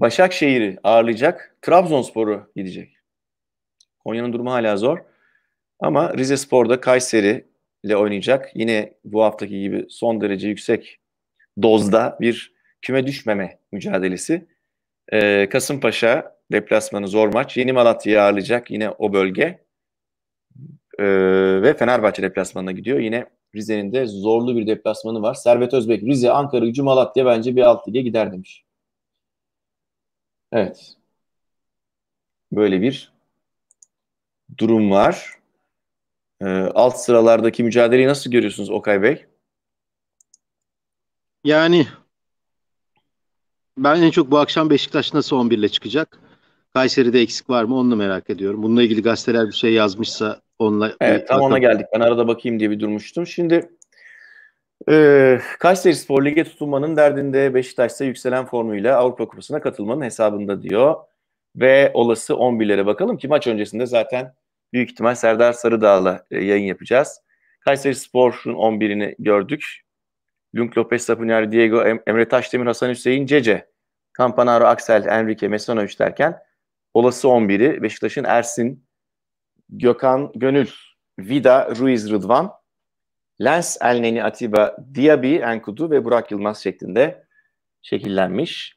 Başakşehir'i ağırlayacak. Trabzonspor'u gidecek. Konya'nın durumu hala zor. Ama Rize Spor'da Kayseri ile oynayacak. Yine bu haftaki gibi son derece yüksek dozda bir küme düşmeme mücadelesi. Ee, Kasımpaşa deplasmanı zor maç. Yeni Malatya'yı ağırlayacak yine o bölge. Ee, ve Fenerbahçe deplasmanına gidiyor. Yine Rize'nin de zorlu bir deplasmanı var. Servet Özbek, Rize, Ankara, Gücü, Malatya bence bir alt lige gider demiş. Evet. Böyle bir durum var. E, alt sıralardaki mücadeleyi nasıl görüyorsunuz Okay Bey? Yani ben en çok bu akşam Beşiktaş nasıl 11 ile çıkacak? Kayseri'de eksik var mı onu merak ediyorum. Bununla ilgili gazeteler bir şey yazmışsa onunla... Evet tam ona geldik. Ben arada bakayım diye bir durmuştum. Şimdi ee, Kayseri Spor Lig'e tutunmanın derdinde Beşiktaş'ta yükselen formuyla Avrupa Kupası'na katılmanın hesabında diyor. Ve olası 11'lere bakalım ki maç öncesinde zaten büyük ihtimal Serdar Sarıdağ'la e, yayın yapacağız. Kayseri Spor'un 11'ini gördük. Lünk Lopez, Sapinari, Diego, Emre Taşdemir, Hasan Hüseyin, Cece, Campanaro, Aksel, Enrique, Mesanoviç derken olası 11'i Beşiktaş'ın Ersin, Gökhan, Gönül, Vida, Ruiz, Rıdvan, Lens Elneni Atiba Diaby Enkudu ve Burak Yılmaz şeklinde şekillenmiş.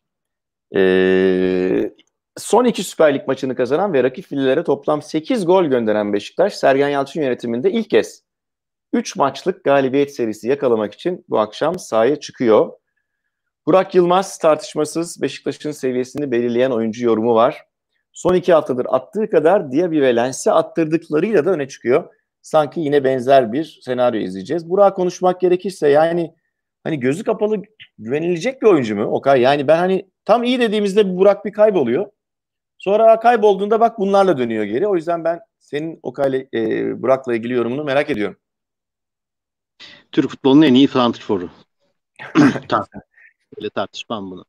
Ee, son iki Süper Lig maçını kazanan ve rakip fillere toplam 8 gol gönderen Beşiktaş, Sergen Yalçın yönetiminde ilk kez 3 maçlık galibiyet serisi yakalamak için bu akşam sahaya çıkıyor. Burak Yılmaz tartışmasız Beşiktaş'ın seviyesini belirleyen oyuncu yorumu var. Son iki haftadır attığı kadar Diaby ve Lens'e attırdıklarıyla da öne çıkıyor sanki yine benzer bir senaryo izleyeceğiz. Burak konuşmak gerekirse yani hani gözü kapalı güvenilecek bir oyuncu mu Okay? Yani ben hani tam iyi dediğimizde Burak bir kayboluyor. Sonra kaybolduğunda bak bunlarla dönüyor geri. O yüzden ben senin Okay e, Burak'la ilgili yorumunu merak ediyorum. Türk futbolunun en iyi santrforu. tamam. Böyle tartışmam bunu.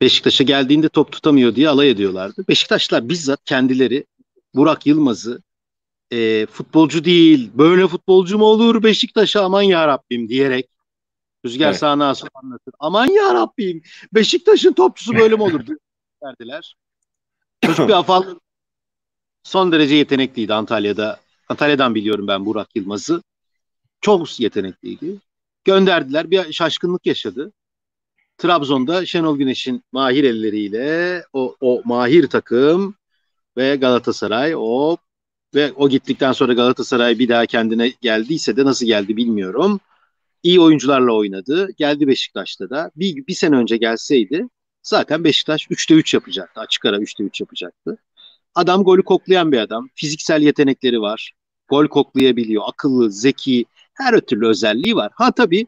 Beşiktaş'a geldiğinde top tutamıyor diye alay ediyorlardı. Beşiktaşlar bizzat kendileri Burak Yılmaz'ı e, futbolcu değil, böyle futbolcu mu olur Beşiktaş'a aman ya Rabbim diyerek Rüzgar evet. sahne sonra anlatır. Aman ya Rabbim Beşiktaş'ın topçusu böyle mi olur derdiler. Çocuk bir afal son derece yetenekliydi Antalya'da. Antalya'dan biliyorum ben Burak Yılmaz'ı. Çok yetenekliydi. Gönderdiler. Bir şaşkınlık yaşadı. Trabzon'da Şenol Güneş'in mahir elleriyle o, o mahir takım ve Galatasaray o ve o gittikten sonra Galatasaray bir daha kendine geldiyse de nasıl geldi bilmiyorum. İyi oyuncularla oynadı. Geldi Beşiktaş'ta da. Bir, bir sene önce gelseydi zaten Beşiktaş 3'te 3 yapacaktı. Açık ara 3'te 3 yapacaktı. Adam golü koklayan bir adam. Fiziksel yetenekleri var. Gol koklayabiliyor. Akıllı, zeki, her türlü özelliği var. Ha tabii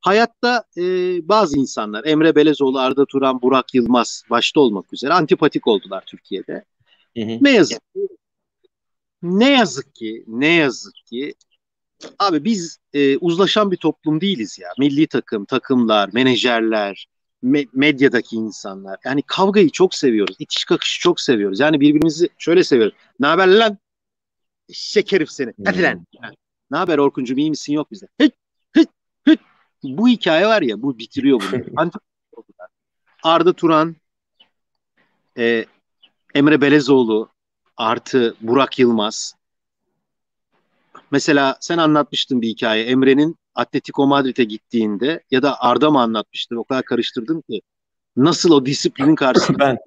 hayatta e, bazı insanlar Emre Belezoğlu, Arda Turan, Burak Yılmaz başta olmak üzere antipatik oldular Türkiye'de. Hı hı. Ne yazık ki ne yazık ki ne yazık ki abi biz e, uzlaşan bir toplum değiliz ya. Milli takım, takımlar, menajerler, me- medyadaki insanlar. Yani kavgayı çok seviyoruz. İtiş kakışı çok seviyoruz. Yani birbirimizi şöyle seviyoruz. Ne haber lan? Şekerif seni. Hmm. Hadi lan. Ne haber Orkuncuğum iyi misin yok bizde. Hıt, hıt, hıt. Bu hikaye var ya bu bitiriyor bunu. Arda Turan, e, Emre Belezoğlu, artı Burak Yılmaz. Mesela sen anlatmıştın bir hikaye. Emre'nin Atletico Madrid'e gittiğinde ya da Arda mı anlatmıştı? O kadar karıştırdım ki. Nasıl o disiplinin karşısında? ben.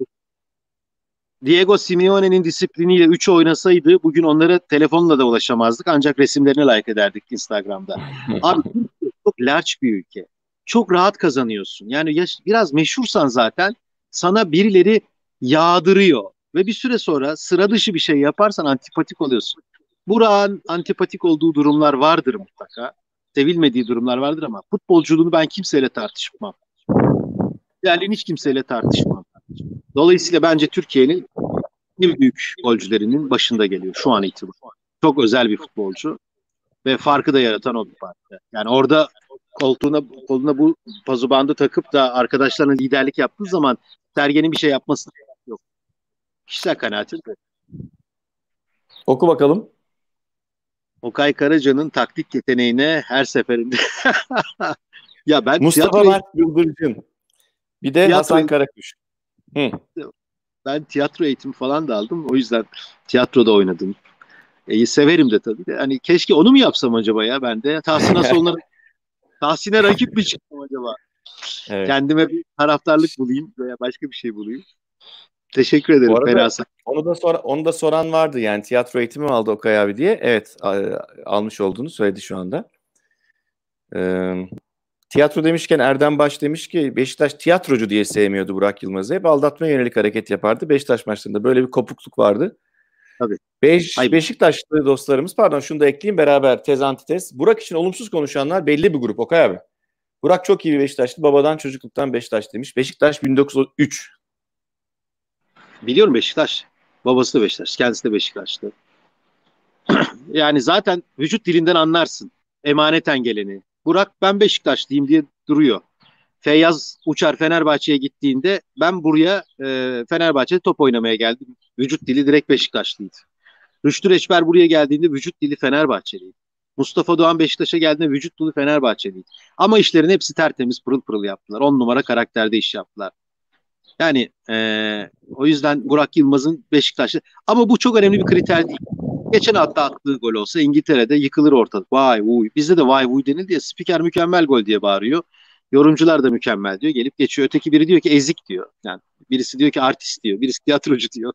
Diego Simeone'nin disipliniyle 3 oynasaydı bugün onlara telefonla da ulaşamazdık. Ancak resimlerine like ederdik Instagram'da. Abi çok larç bir ülke. Çok rahat kazanıyorsun. Yani yaş, biraz meşhursan zaten sana birileri yağdırıyor. Ve bir süre sonra sıra dışı bir şey yaparsan antipatik oluyorsun. Burak'ın antipatik olduğu durumlar vardır mutlaka. Sevilmediği durumlar vardır ama futbolculuğunu ben kimseyle tartışmam. Değerliğini hiç kimseyle tartışmam. Dolayısıyla bence Türkiye'nin en büyük golcülerinin başında geliyor şu an itibariyle. Çok özel bir futbolcu ve farkı da yaratan o bir parça. Yani orada koltuğuna koluna bu pazubandı takıp da arkadaşlarına liderlik yaptığı zaman Sergen'in bir şey yapmasını Kişisel kanaatim bu. Oku bakalım. Okay Karaca'nın taktik yeteneğine her seferinde. ya ben Mustafa tiyatroyu... Mert Yıldırcın. Bir de tiyatro... Hasan Karakuş. Hı. Ben tiyatro eğitimi falan da aldım. O yüzden tiyatroda oynadım. E, severim de tabii. De. Hani keşke onu mu yapsam acaba ya ben de? Tahsin'e sonlara Tahsin'e rakip mi çıktım acaba? Evet. Kendime bir taraftarlık bulayım veya başka bir şey bulayım. Teşekkür ederim. arada, onu da sor, onu da soran vardı yani tiyatro eğitimi aldı Okay abi diye. Evet e, almış olduğunu söyledi şu anda. Ee, tiyatro demişken Erdem Baş demiş ki Beşiktaş tiyatrocu diye sevmiyordu Burak Yılmaz'ı. Hep aldatma yönelik hareket yapardı. Beşiktaş maçlarında böyle bir kopukluk vardı. Tabii. Beş, Hayır. Beşiktaşlı dostlarımız pardon şunu da ekleyeyim beraber tez antites. Burak için olumsuz konuşanlar belli bir grup Okay abi. Burak çok iyi bir Beşiktaşlı. Babadan çocukluktan Beşiktaş demiş. Beşiktaş 1903 Biliyorum Beşiktaş. Babası da Beşiktaş. Kendisi de Beşiktaşlı. yani zaten vücut dilinden anlarsın. Emaneten geleni. Burak ben beşiktaş Beşiktaşlıyım diye duruyor. Feyyaz Uçar Fenerbahçe'ye gittiğinde ben buraya e, Fenerbahçe'de top oynamaya geldim. Vücut dili direkt Beşiktaşlıydı. Rüştü Reçber buraya geldiğinde vücut dili Fenerbahçeliydi. Mustafa Doğan Beşiktaş'a geldiğinde vücut dili Fenerbahçeliydi. Ama işlerin hepsi tertemiz pırıl pırıl yaptılar. On numara karakterde iş yaptılar. Yani e, o yüzden Burak Yılmaz'ın Beşiktaş'ta ama bu çok önemli bir kriter değil. Geçen hafta attığı gol olsa İngiltere'de yıkılır ortalık. Vay vuy. Bizde de vay vuy denildi ya spiker mükemmel gol diye bağırıyor. Yorumcular da mükemmel diyor. Gelip geçiyor. Öteki biri diyor ki ezik diyor. Yani birisi diyor ki artist diyor. Birisi tiyatrocu diyor.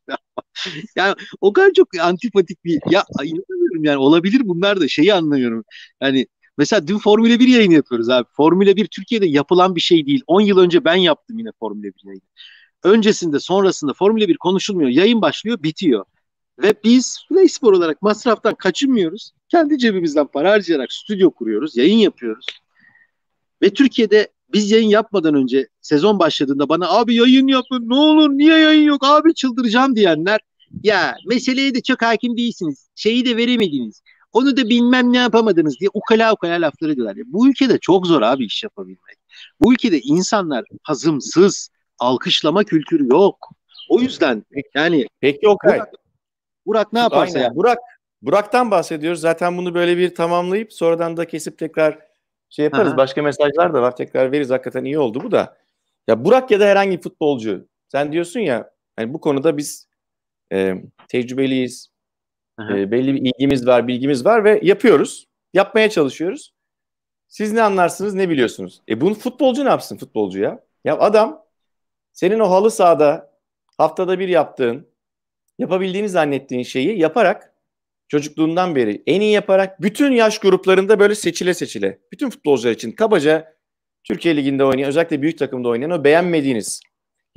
yani o kadar çok antipatik bir ya inanamıyorum yani olabilir bunlar da şeyi anlamıyorum. Yani Mesela dün Formula 1 yayını yapıyoruz abi. Formula 1 Türkiye'de yapılan bir şey değil. 10 yıl önce ben yaptım yine Formula 1 yayını. Öncesinde sonrasında Formula 1 konuşulmuyor. Yayın başlıyor bitiyor. Ve biz Playspor olarak masraftan kaçınmıyoruz. Kendi cebimizden para harcayarak stüdyo kuruyoruz. Yayın yapıyoruz. Ve Türkiye'de biz yayın yapmadan önce sezon başladığında bana abi yayın yapın ne olur niye yayın yok abi çıldıracağım diyenler ya meseleye de çok hakim değilsiniz. Şeyi de veremediniz. Onu da bilmem ne yapamadınız diye ukala ukala lafları ediyorlar. Bu ülkede çok zor abi iş yapabilmek. Bu ülkede insanlar hazımsız, alkışlama kültürü yok. O yüzden yani Peki yok Burak, Burak ne yaparsa ya. Burak Burak'tan bahsediyoruz. Zaten bunu böyle bir tamamlayıp sonradan da kesip tekrar şey yaparız. Aha. Başka mesajlar da var. Tekrar veririz. Hakikaten iyi oldu bu da. Ya Burak ya da herhangi futbolcu. Sen diyorsun ya hani bu konuda biz e, tecrübeliyiz. E, belli bir ilgimiz var, bilgimiz var ve yapıyoruz. Yapmaya çalışıyoruz. Siz ne anlarsınız, ne biliyorsunuz? E bunu futbolcu ne yapsın futbolcu ya? Ya adam senin o halı sahada haftada bir yaptığın, yapabildiğini zannettiğin şeyi yaparak çocukluğundan beri en iyi yaparak bütün yaş gruplarında böyle seçile seçile. Bütün futbolcular için kabaca Türkiye Ligi'nde oynayan özellikle büyük takımda oynayan o beğenmediğiniz,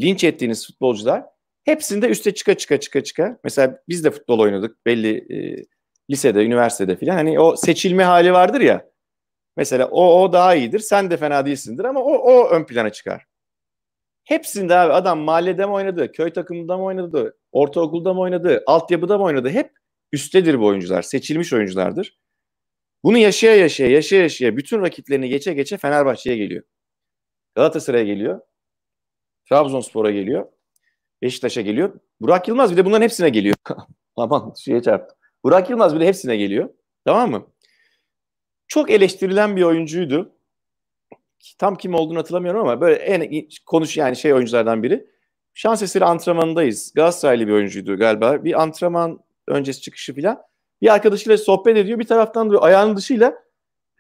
linç ettiğiniz futbolcular Hepsinde üste çıka çıka çıka çıka. Mesela biz de futbol oynadık belli e, lisede, üniversitede filan. Hani o seçilme hali vardır ya. Mesela o o daha iyidir. Sen de fena değilsindir ama o o ön plana çıkar. Hepsinde abi adam mahallede mi oynadı, köy takımında mı oynadı, ortaokulda mı oynadı, altyapıda mı oynadı? Hep üsttedir bu oyuncular. Seçilmiş oyunculardır. Bunu yaşaya yaşaya, yaşaya yaşaya bütün rakiplerini geçe geçe Fenerbahçe'ye geliyor. Galatasaray'a geliyor. Trabzonspor'a geliyor. Beşiktaş'a geliyor. Burak Yılmaz bir de bunların hepsine geliyor. Aman şeye çarptı. Burak Yılmaz bir de hepsine geliyor. Tamam mı? Çok eleştirilen bir oyuncuydu. Tam kim olduğunu hatırlamıyorum ama böyle en konuş yani şey oyunculardan biri. Şans eseri antrenmandayız. Galatasaraylı bir oyuncuydu galiba. Bir antrenman öncesi çıkışı falan. Bir arkadaşıyla sohbet ediyor. Bir taraftan duruyor ayağının dışıyla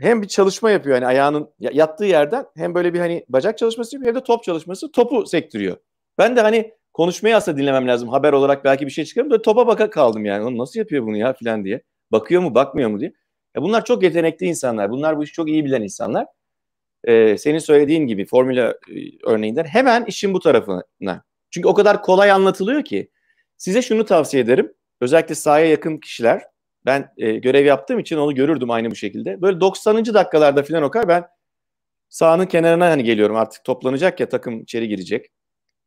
hem bir çalışma yapıyor. yani ayağının yattığı yerden hem böyle bir hani bacak çalışması yapıyor. Hem de top çalışması. Topu sektiriyor. Ben de hani konuşmayı aslında dinlemem lazım. Haber olarak belki bir şey çıkarım. Böyle topa baka kaldım yani. Onu nasıl yapıyor bunu ya filan diye. Bakıyor mu bakmıyor mu diye. Ya bunlar çok yetenekli insanlar. Bunlar bu işi çok iyi bilen insanlar. Ee, senin söylediğin gibi formüle örneğinden hemen işin bu tarafına. Çünkü o kadar kolay anlatılıyor ki. Size şunu tavsiye ederim. Özellikle sahaya yakın kişiler. Ben e, görev yaptığım için onu görürdüm aynı bu şekilde. Böyle 90. dakikalarda filan kadar ben sahanın kenarına hani geliyorum artık toplanacak ya takım içeri girecek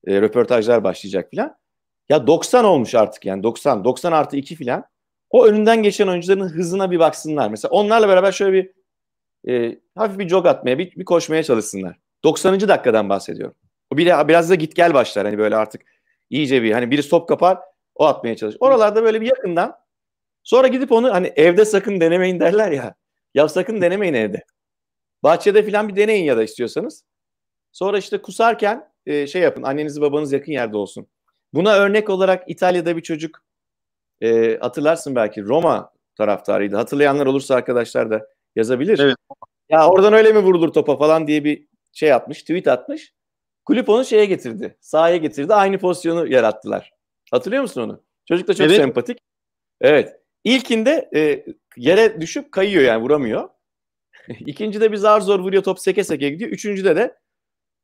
e, röportajlar başlayacak filan. Ya 90 olmuş artık yani 90, 90 artı 2 filan. O önünden geçen oyuncuların hızına bir baksınlar. Mesela onlarla beraber şöyle bir e, hafif bir jog atmaya, bir, bir koşmaya çalışsınlar. 90. dakikadan bahsediyorum. O bile biraz da git gel başlar hani böyle artık iyice bir hani biri stop kapar o atmaya çalış. Oralarda böyle bir yakından sonra gidip onu hani evde sakın denemeyin derler ya. Ya sakın denemeyin evde. Bahçede falan bir deneyin ya da istiyorsanız. Sonra işte kusarken e, şey yapın. annenizi babanız yakın yerde olsun. Buna örnek olarak İtalya'da bir çocuk e, hatırlarsın belki Roma taraftarıydı. Hatırlayanlar olursa arkadaşlar da yazabilir. Evet. Ya oradan öyle mi vurulur topa falan diye bir şey atmış, tweet atmış. Kulüp onu şeye getirdi. Sahaya getirdi. Aynı pozisyonu yarattılar. Hatırlıyor musun onu? Çocuk da çok evet. sempatik. Evet. İlkinde e, yere düşüp kayıyor yani vuramıyor. İkincide bir zar zor vuruyor top seke seke gidiyor. Üçüncüde de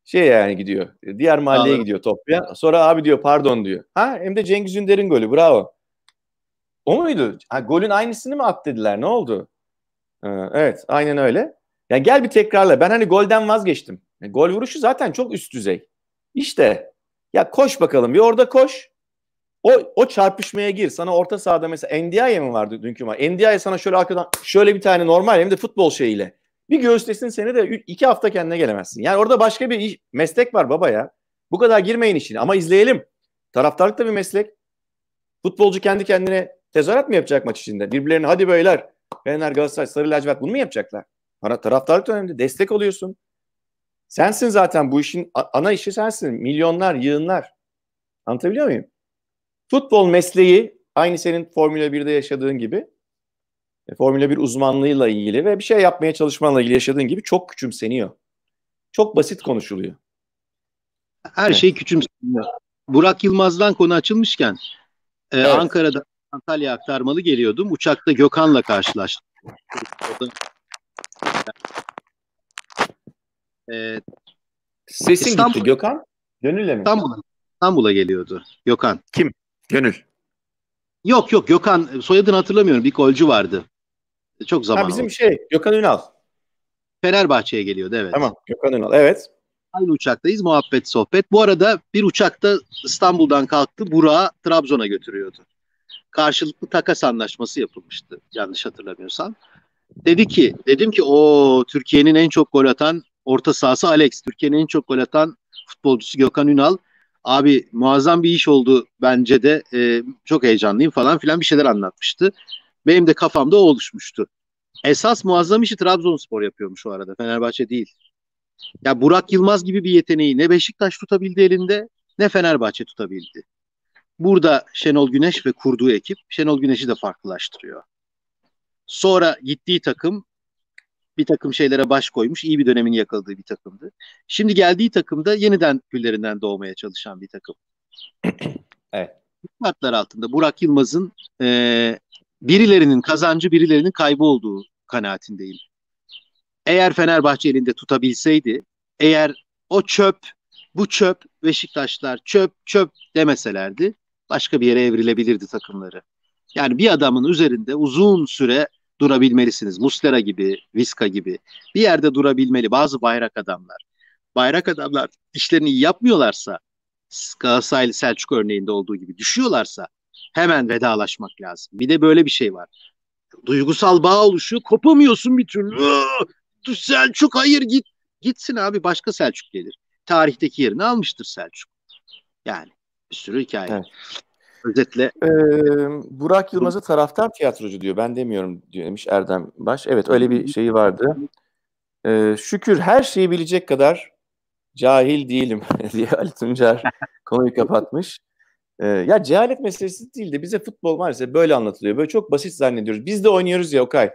şey yani gidiyor. Diğer mahalleye Anladım. gidiyor topluya. Sonra abi diyor pardon diyor. Ha hem de Cengiz Ünder'in golü bravo. O muydu? Ha, golün aynısını mı at dediler ne oldu? Ee, evet aynen öyle. Yani gel bir tekrarla. Ben hani golden vazgeçtim. Yani e, gol vuruşu zaten çok üst düzey. İşte ya koş bakalım bir orada koş. O, o çarpışmaya gir. Sana orta sahada mesela Ndiaye mi vardı dünkü maç? Ndiaye sana şöyle arkadan şöyle bir tane normal hem de futbol şeyiyle. Bir göğüslesin seni de iki hafta kendine gelemezsin. Yani orada başka bir iş, meslek var baba ya. Bu kadar girmeyin işine ama izleyelim. Taraftarlık da bir meslek. Futbolcu kendi kendine tezahürat mı yapacak maç içinde? Birbirlerine hadi beyler Fener, Galatasaray, Sarı Lacivert bunu mu yapacaklar? Para taraftarlık da önemli. Destek oluyorsun. Sensin zaten bu işin ana işi sensin. Milyonlar, yığınlar. Anlatabiliyor muyum? Futbol mesleği aynı senin Formula 1'de yaşadığın gibi e, Formula 1 uzmanlığıyla ilgili ve bir şey yapmaya çalışmanla ilgili yaşadığın gibi çok küçümseniyor. Çok basit konuşuluyor. Her şey evet. şey küçümseniyor. Burak Yılmaz'dan konu açılmışken e, Ankara'da Antalya aktarmalı geliyordum. Uçakta Gökhan'la karşılaştım. E, Sesin İstanbul, gitti Gökhan. Gönül'le mi? İstanbul'a, İstanbul'a geliyordu Gökhan. Kim? Gönül. Yok yok Gökhan soyadını hatırlamıyorum. Bir golcü vardı. Çok zaman ha, bizim oldu. şey Gökhan Ünal. Fenerbahçe'ye geliyordu evet. Tamam Gökhan Ünal evet. Aynı uçaktayız muhabbet sohbet. Bu arada bir uçakta İstanbul'dan kalktı Burak'ı Trabzon'a götürüyordu. Karşılıklı takas anlaşması yapılmıştı yanlış hatırlamıyorsam. Dedi ki dedim ki o Türkiye'nin en çok gol atan orta sahası Alex. Türkiye'nin en çok gol atan futbolcusu Gökhan Ünal. Abi muazzam bir iş oldu bence de e, çok heyecanlıyım falan filan bir şeyler anlatmıştı. Benim de kafamda oluşmuştu. Esas muazzam işi Trabzonspor yapıyormuş o arada. Fenerbahçe değil. Ya Burak Yılmaz gibi bir yeteneği ne Beşiktaş tutabildi elinde ne Fenerbahçe tutabildi. Burada Şenol Güneş ve kurduğu ekip Şenol Güneş'i de farklılaştırıyor. Sonra gittiği takım bir takım şeylere baş koymuş, iyi bir dönemin yakaladığı bir takımdı. Şimdi geldiği takımda yeniden güllerinden doğmaya çalışan bir takım. Evet. Şartlar altında Burak Yılmaz'ın e, birilerinin kazancı birilerinin kaybı olduğu kanaatindeyim. Eğer Fenerbahçe elinde tutabilseydi, eğer o çöp, bu çöp, Beşiktaşlar çöp çöp demeselerdi başka bir yere evrilebilirdi takımları. Yani bir adamın üzerinde uzun süre durabilmelisiniz. Muslera gibi, Viska gibi. Bir yerde durabilmeli bazı bayrak adamlar. Bayrak adamlar işlerini iyi yapmıyorlarsa, Galatasaraylı Selçuk örneğinde olduğu gibi düşüyorlarsa hemen vedalaşmak lazım. Bir de böyle bir şey var. Duygusal bağ oluşuyor. Kopamıyorsun bir türlü. Selçuk hayır git. Gitsin abi başka Selçuk gelir. Tarihteki yerini almıştır Selçuk. Yani bir sürü hikaye. Evet. Özetle. Ee, Burak Yılmaz'ı taraftar tiyatrocu diyor. Ben demiyorum demiş Erdem Baş. Evet öyle bir şeyi vardı. Ee, şükür her şeyi bilecek kadar cahil değilim diye Ali Tuncer konuyu kapatmış. E, ya cehalet meselesi değil de bize futbol maalesef böyle anlatılıyor. Böyle çok basit zannediyoruz. Biz de oynuyoruz ya Okay.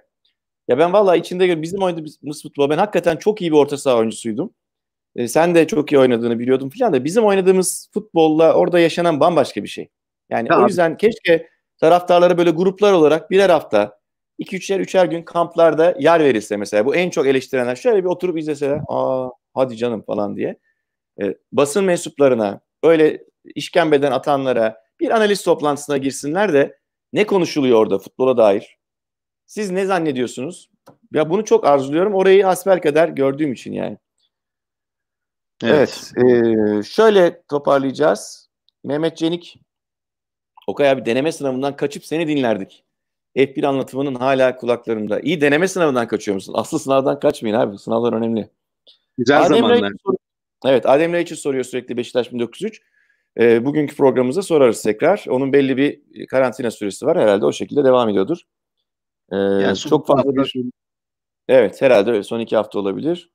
Ya ben vallahi içinde gör bizim oynadığımız futbol ben hakikaten çok iyi bir orta saha oyuncusuydum. E, sen de çok iyi oynadığını biliyordum falan da bizim oynadığımız futbolla orada yaşanan bambaşka bir şey. Yani tamam. o yüzden keşke taraftarlara böyle gruplar olarak birer hafta iki üçer üçer gün kamplarda yer verilse mesela bu en çok eleştirenler şöyle bir oturup izleseler aa hadi canım falan diye. E, basın mensuplarına öyle işkembeden atanlara bir analiz toplantısına girsinler de ne konuşuluyor orada futbola dair? Siz ne zannediyorsunuz? Ya bunu çok arzuluyorum. Orayı kadar gördüğüm için yani. Evet. evet e, şöyle toparlayacağız. Mehmet Cenik Okay abi deneme sınavından kaçıp seni dinlerdik. F1 anlatımının hala kulaklarımda. İyi deneme sınavından kaçıyor musun? Asıl sınavdan kaçmayın abi. Sınavlar önemli. Güzel Adem zamanlar. Reyçi, evet Adem Reyçi soruyor sürekli Beşiktaş 1903. E, bugünkü programımıza sorarız tekrar. Onun belli bir karantina süresi var herhalde o şekilde devam ediyordur. E, yani çok fazla bir... Evet herhalde son iki hafta olabilir.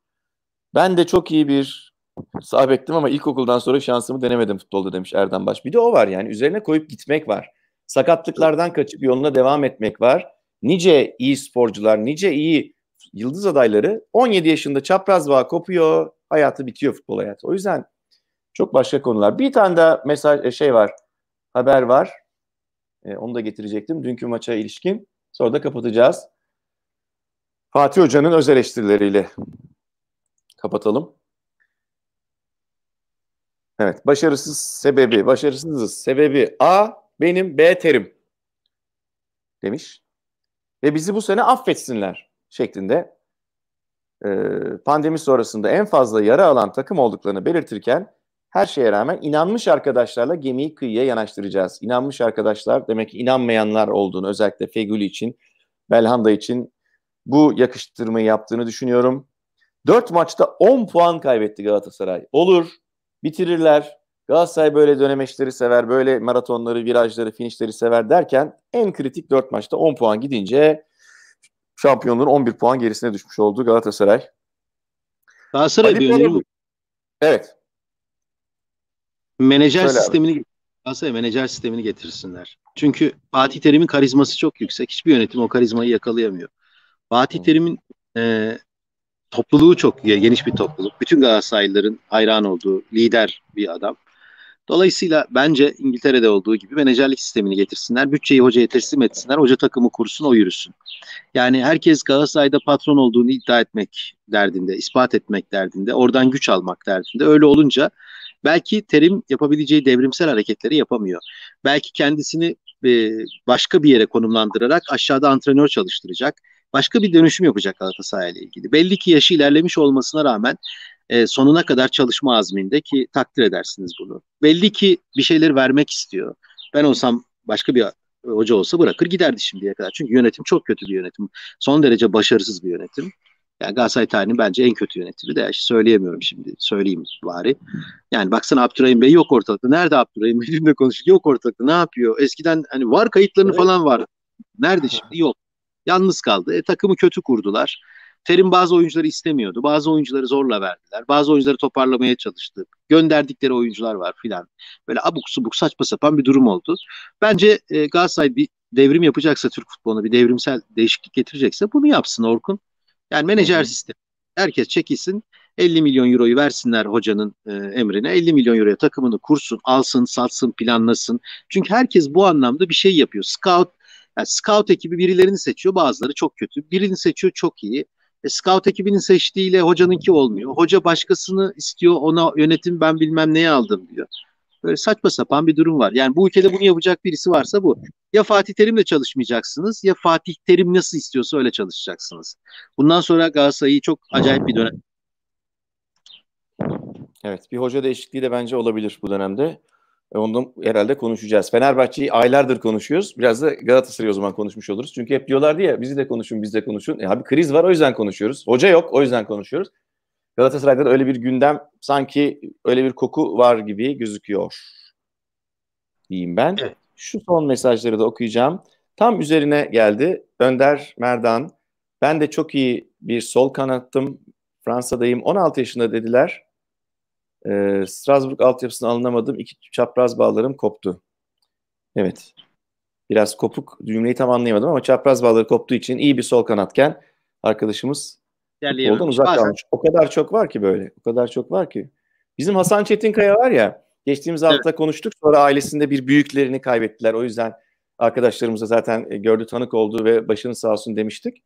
Ben de çok iyi bir sağ bektim ama ilkokuldan sonra şansımı denemedim futbolda demiş Erdem Baş. Bir de o var yani üzerine koyup gitmek var. Sakatlıklardan kaçıp yoluna devam etmek var. Nice iyi sporcular, nice iyi yıldız adayları 17 yaşında çapraz bağ kopuyor, hayatı bitiyor futbol hayatı. O yüzden çok başka konular. Bir tane daha mesaj e, şey var. Haber var. E, onu da getirecektim dünkü maça ilişkin. Sonra da kapatacağız. Fatih Hoca'nın öz eleştirileriyle kapatalım. Evet, başarısız sebebi, başarısızız sebebi A, benim B terim demiş. Ve bizi bu sene affetsinler şeklinde e, pandemi sonrasında en fazla yara alan takım olduklarını belirtirken her şeye rağmen inanmış arkadaşlarla gemiyi kıyıya yanaştıracağız. İnanmış arkadaşlar demek ki inanmayanlar olduğunu özellikle Fegül için, Belhanda için bu yakıştırmayı yaptığını düşünüyorum. 4 maçta 10 puan kaybetti Galatasaray. Olur, bitirirler. Galatasaray böyle dönemeçleri sever, böyle maratonları, virajları, finişleri sever derken en kritik 4 maçta 10 puan gidince şampiyonluğun 11 puan gerisine düşmüş oldu Galatasaray. Galatasaray bir önerim. Evet. Menajer Söyle sistemini abi. menajer sistemini getirsinler. Çünkü Fatih Terim'in karizması çok yüksek. Hiçbir yönetim o karizmayı yakalayamıyor. Fatih Terim'in e, topluluğu çok geniş bir topluluk. Bütün Galatasaraylıların hayran olduğu lider bir adam. Dolayısıyla bence İngiltere'de olduğu gibi menajerlik sistemini getirsinler. Bütçeyi hocaya teslim etsinler. Hoca takımı kursun o yürüsün. Yani herkes Galatasaray'da patron olduğunu iddia etmek derdinde, ispat etmek derdinde, oradan güç almak derdinde. Öyle olunca Belki terim yapabileceği devrimsel hareketleri yapamıyor. Belki kendisini e, başka bir yere konumlandırarak aşağıda antrenör çalıştıracak. Başka bir dönüşüm yapacak Galatasaray ile ilgili. Belli ki yaşı ilerlemiş olmasına rağmen e, sonuna kadar çalışma azminde ki takdir edersiniz bunu. Belli ki bir şeyler vermek istiyor. Ben olsam başka bir e, hoca olsa bırakır giderdi şimdiye kadar. Çünkü yönetim çok kötü bir yönetim. Son derece başarısız bir yönetim. Yani Galatasaray tarihinin bence en kötü yönetimi de işte söyleyemiyorum şimdi. Söyleyeyim bari. Yani baksana Abdurrahim Bey yok ortalıkta. Nerede Abdurrahim Bey? Dün konuştuk. Yok ortalıkta. Ne yapıyor? Eskiden hani var kayıtlarını evet. falan var. Nerede şimdi? Yok. Yalnız kaldı. E, takımı kötü kurdular. Terim bazı oyuncuları istemiyordu. Bazı oyuncuları zorla verdiler. Bazı oyuncuları toparlamaya çalıştı. Gönderdikleri oyuncular var filan. Böyle abuk subuk saçma sapan bir durum oldu. Bence e, Galatasaray bir devrim yapacaksa Türk futboluna bir devrimsel değişiklik getirecekse bunu yapsın Orkun. Yani menajer sistemi. Herkes çekilsin 50 milyon euroyu versinler hocanın e, emrine. 50 milyon euroya takımını kursun, alsın, satsın, planlasın. Çünkü herkes bu anlamda bir şey yapıyor. Scout yani scout ekibi birilerini seçiyor, bazıları çok kötü. Birini seçiyor çok iyi. E, scout ekibinin seçtiğiyle hocanınki olmuyor. Hoca başkasını istiyor, ona yönetim ben bilmem neyi aldım diyor. Böyle saçma sapan bir durum var. Yani bu ülkede bunu yapacak birisi varsa bu. Ya Fatih Terim'le çalışmayacaksınız ya Fatih Terim nasıl istiyorsa öyle çalışacaksınız. Bundan sonra Galatasaray'ı çok acayip bir dönem. Evet bir hoca değişikliği de bence olabilir bu dönemde. E, Ondan herhalde konuşacağız. Fenerbahçe'yi aylardır konuşuyoruz. Biraz da Galatasaray'ı o zaman konuşmuş oluruz. Çünkü hep diyorlardı ya bizi de konuşun, biz de konuşun. E abi kriz var o yüzden konuşuyoruz. Hoca yok o yüzden konuşuyoruz. Galatasaray'da da öyle bir gündem sanki öyle bir koku var gibi gözüküyor diyeyim ben. Evet. Şu son mesajları da okuyacağım. Tam üzerine geldi Önder Merdan. Ben de çok iyi bir sol kanattım. Fransa'dayım. 16 yaşında dediler. Ee, Strasbourg altyapısına alınamadım. İki çapraz bağlarım koptu. Evet. Biraz kopuk. Cümleyi tam anlayamadım ama çapraz bağları koptuğu için iyi bir sol kanatken arkadaşımız İlerleyemem. Yoldan uzak Bazen. kalmış. O kadar çok var ki böyle. O kadar çok var ki. Bizim Hasan Çetinkaya var ya. Geçtiğimiz hafta evet. konuştuk. Sonra ailesinde bir büyüklerini kaybettiler. O yüzden arkadaşlarımıza zaten e, gördü tanık oldu ve başını sağ olsun demiştik.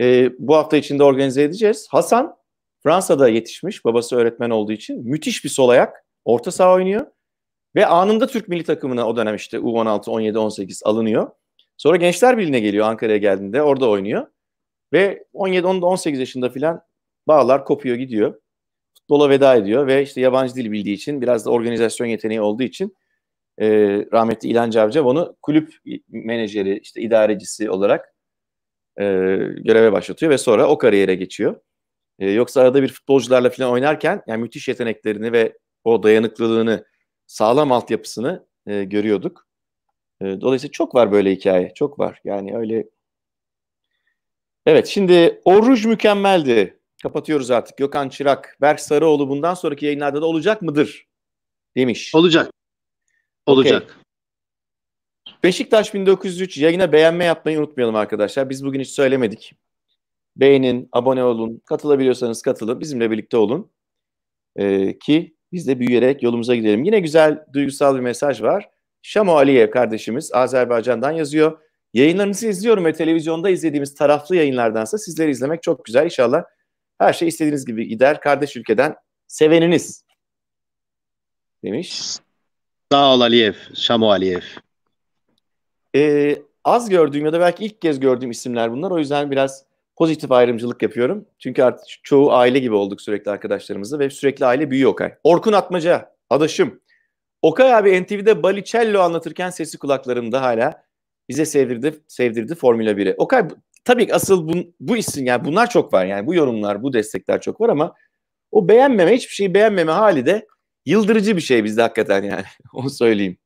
E, bu hafta içinde organize edeceğiz. Hasan Fransa'da yetişmiş. Babası öğretmen olduğu için. Müthiş bir sol ayak. Orta saha oynuyor. Ve anında Türk milli takımına o dönem işte U16, 17, 18 alınıyor. Sonra Gençler Birliği'ne geliyor Ankara'ya geldiğinde. Orada oynuyor. Ve 17, 18 yaşında filan bağlar kopuyor gidiyor. Futbola veda ediyor ve işte yabancı dil bildiği için biraz da organizasyon yeteneği olduğu için e, rahmetli İlhan Cavcav onu kulüp menajeri işte idarecisi olarak e, göreve başlatıyor ve sonra o kariyere geçiyor. E, yoksa arada bir futbolcularla falan oynarken yani müthiş yeteneklerini ve o dayanıklılığını sağlam altyapısını e, görüyorduk. E, dolayısıyla çok var böyle hikaye. Çok var. Yani öyle Evet şimdi Oruç mükemmeldi. Kapatıyoruz artık. Gökhan Çırak, Berk Sarıoğlu bundan sonraki yayınlarda da olacak mıdır? Demiş. Olacak. Olacak. Okay. Beşiktaş 1903 yayına beğenme yapmayı unutmayalım arkadaşlar. Biz bugün hiç söylemedik. Beğenin, abone olun, katılabiliyorsanız katılın, bizimle birlikte olun. Ee, ki biz de büyüyerek yolumuza gidelim. Yine güzel duygusal bir mesaj var. Şamo Aliye kardeşimiz Azerbaycan'dan yazıyor. Yayınlarınızı izliyorum ve televizyonda izlediğimiz taraflı yayınlardansa sizleri izlemek çok güzel. İnşallah her şey istediğiniz gibi gider. Kardeş ülkeden seveniniz demiş. Sağ ol Aliyev, Şamo Aliyev. Ee, az gördüğüm ya da belki ilk kez gördüğüm isimler bunlar. O yüzden biraz pozitif ayrımcılık yapıyorum. Çünkü artık çoğu aile gibi olduk sürekli arkadaşlarımızla ve sürekli aile büyüyor Okay. Orkun Atmaca, adaşım. Okay abi NTV'de Balicello anlatırken sesi kulaklarımda hala bize sevdirdi sevdirdi Formula 1'i. Okay, tabii ki asıl bu, bu isim yani bunlar çok var yani bu yorumlar, bu destekler çok var ama o beğenmeme, hiçbir şeyi beğenmeme hali de yıldırıcı bir şey bizde hakikaten yani. Onu söyleyeyim.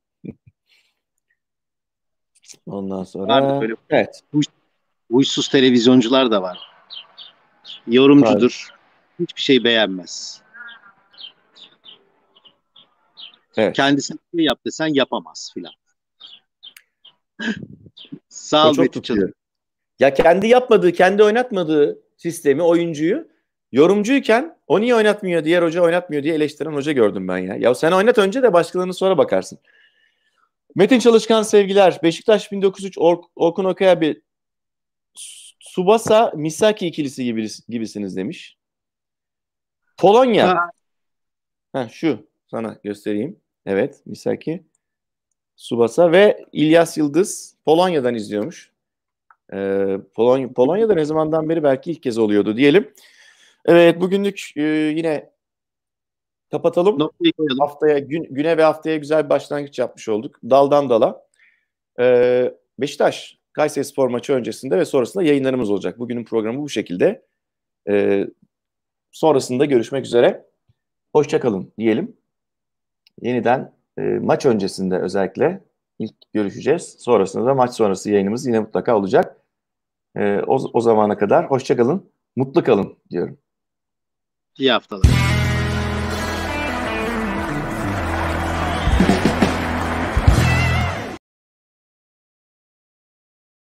Ondan sonra böyle, evet. Huysuz televizyoncular da var. Yorumcudur. Tabii. Hiçbir şey beğenmez. Evet. Kendisi yap desen yapamaz filan. Sağ ol Metin Çalık. Ya kendi yapmadığı, kendi oynatmadığı sistemi, oyuncuyu yorumcuyken o niye oynatmıyor, diğer hoca oynatmıyor diye eleştiren hoca gördüm ben ya. Ya sen oynat önce de başkalarını sonra bakarsın. Metin Çalışkan sevgiler. Beşiktaş 1903 Ork Orkun Okaya bir Subasa Misaki ikilisi gibi, gibisiniz demiş. Polonya. Ha. ha şu sana göstereyim. Evet Misaki. Subasa ve İlyas Yıldız Polonya'dan izliyormuş. Ee, Polonya, Polonya'da ne zamandan beri belki ilk kez oluyordu diyelim. Evet bugünlük e, yine kapatalım. Haftaya gün, güne ve haftaya güzel bir başlangıç yapmış olduk. Daldan dala. Ee, Beşiktaş Kayseri Spor maçı öncesinde ve sonrasında yayınlarımız olacak. Bugünün programı bu şekilde. Ee, sonrasında görüşmek üzere. Hoşçakalın diyelim. Yeniden e, maç öncesinde özellikle ilk görüşeceğiz. Sonrasında da maç sonrası yayınımız yine mutlaka olacak. E, o, o zamana kadar hoşçakalın, mutlu kalın diyorum. İyi haftalar.